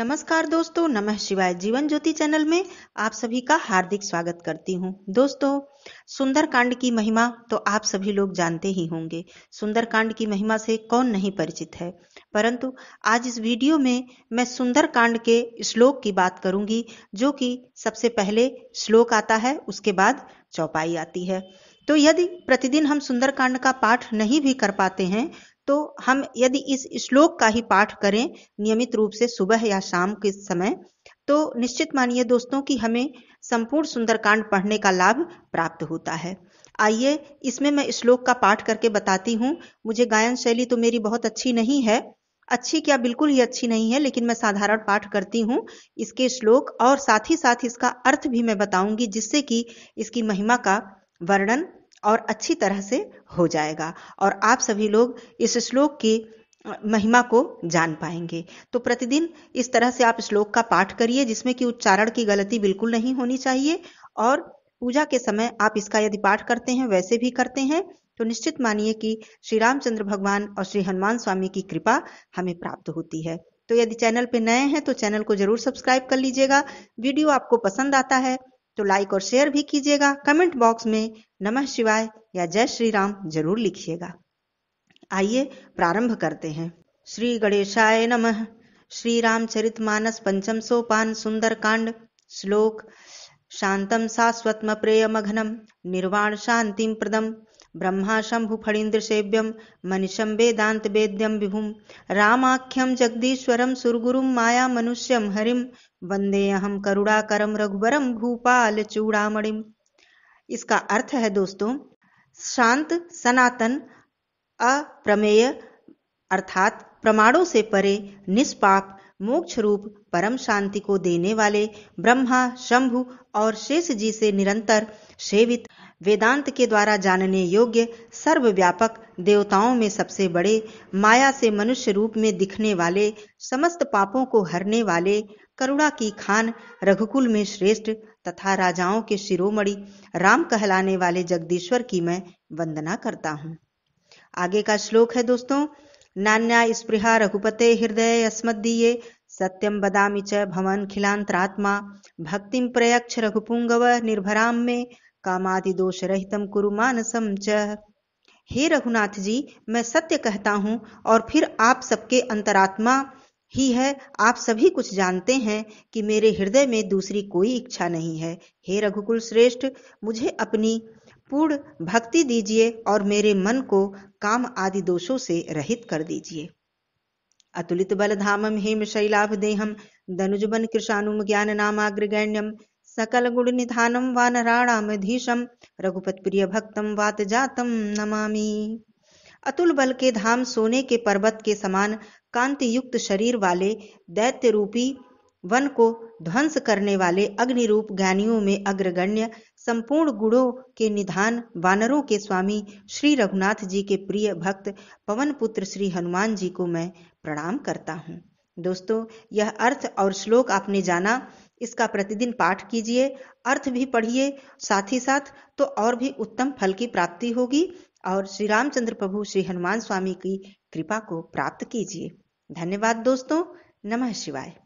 नमस्कार दोस्तों नमः शिवाय जीवन ज्योति चैनल में आप सभी का हार्दिक स्वागत करती हूं दोस्तों सुंदरकांड की महिमा तो आप सभी लोग जानते ही होंगे सुंदरकांड की महिमा से कौन नहीं परिचित है परंतु आज इस वीडियो में मैं सुंदरकांड के श्लोक की बात करूंगी जो कि सबसे पहले श्लोक आता है उसके बाद चौपाई आती है तो यदि प्रतिदिन हम सुंदरकांड का पाठ नहीं भी कर पाते हैं तो हम यदि इस श्लोक का ही पाठ करें नियमित रूप से सुबह या शाम के समय तो निश्चित मानिए दोस्तों कि हमें संपूर्ण सुंदरकांड पढ़ने का लाभ प्राप्त होता है आइए इसमें मैं श्लोक का पाठ करके बताती हूँ मुझे गायन शैली तो मेरी बहुत अच्छी नहीं है अच्छी क्या बिल्कुल ही अच्छी नहीं है लेकिन मैं साधारण पाठ करती हूँ इसके श्लोक और साथ ही साथ इसका अर्थ भी मैं बताऊंगी जिससे कि इसकी महिमा का वर्णन और अच्छी तरह से हो जाएगा और आप सभी लोग इस श्लोक की महिमा को जान पाएंगे तो प्रतिदिन इस तरह से आप श्लोक का पाठ करिए जिसमें कि उच्चारण की गलती बिल्कुल नहीं होनी चाहिए और पूजा के समय आप इसका यदि पाठ करते हैं वैसे भी करते हैं तो निश्चित मानिए कि श्री रामचंद्र भगवान और श्री हनुमान स्वामी की कृपा हमें प्राप्त होती है तो यदि चैनल पे नए हैं तो चैनल को जरूर सब्सक्राइब कर लीजिएगा वीडियो आपको पसंद आता है तो लाइक और शेयर भी कीजिएगा कमेंट बॉक्स में नमः शिवाय या जय श्री राम जरूर लिखिएगा आइए प्रारंभ करते हैं श्री गणेशाय नमः श्री रामचरित मानस पंचम सोपान सुंदर कांड श्लोक शांतम शाश्वतम घनम निर्वाण शांतिम प्रदम सेव्यम ब्रह्माशम्भुफणीन्द्रसेव्यं मनिषं वेदान्तवेद्यं विभुं रामाख्यं जगदीश्वरं सुरगुरुं मायामनुष्यं हरिं करुणाकरम करुणाकरं भूपाल भूपालचूडामणिम् इसका अर्थ है दोस्तों शांत सनातन अप्रमेय अर्थात प्रमाणों से परे निष्पाप मोक्ष रूप परम शांति को देने वाले ब्रह्मा शंभु और शेष जी से निरंतर सेवित वेदांत के द्वारा जानने योग्य सर्वव्यापक देवताओं में सबसे बड़े माया से मनुष्य रूप में दिखने वाले समस्त पापों को हरने वाले करुणा की खान रघुकुल में श्रेष्ठ तथा राजाओं के शिरोमणि राम कहलाने वाले जगदीश्वर की मैं वंदना करता हूँ आगे का श्लोक है दोस्तों नान्या स्पृहा रघुपते हृदय अस्मदीये सत्यम बदामी च भवन खिलांतरात्मा भक्तिम प्रयक्ष रघुपुंगव निर्भराम में कामादिदोषरहितम कुरु मानसम च हे रघुनाथ जी मैं सत्य कहता हूँ और फिर आप सबके अंतरात्मा ही है आप सभी कुछ जानते हैं कि मेरे हृदय में दूसरी कोई इच्छा नहीं है हे रघुकुल श्रेष्ठ मुझे अपनी पूर्ण भक्ति दीजिए और मेरे मन को काम आदि दोषों से रहित कर दीजिए अतुलित बल धामम हेम शैलाभ देहम दनुजबन कृषाणुम ज्ञान नामाग्रगण्यम सकल गुण निधानम धीशम रघुपत प्रिय भक्तम वात जातम नमामि अतुल बल के धाम सोने के पर्वत के समान कांति युक्त शरीर वाले दैत्य रूपी वन को ध्वंस करने वाले अग्नि रूप ज्ञानियों में अग्रगण्य संपूर्ण गुणों के निधान वानरों के स्वामी श्री रघुनाथ जी के प्रिय भक्त पवन पुत्र श्री हनुमान जी को मैं प्रणाम करता हूँ दोस्तों यह अर्थ और श्लोक आपने जाना इसका प्रतिदिन पाठ कीजिए अर्थ भी पढ़िए साथ ही साथ तो और भी उत्तम फल की प्राप्ति होगी और श्री रामचंद्र प्रभु श्री हनुमान स्वामी की कृपा को प्राप्त कीजिए धन्यवाद दोस्तों नमः शिवाय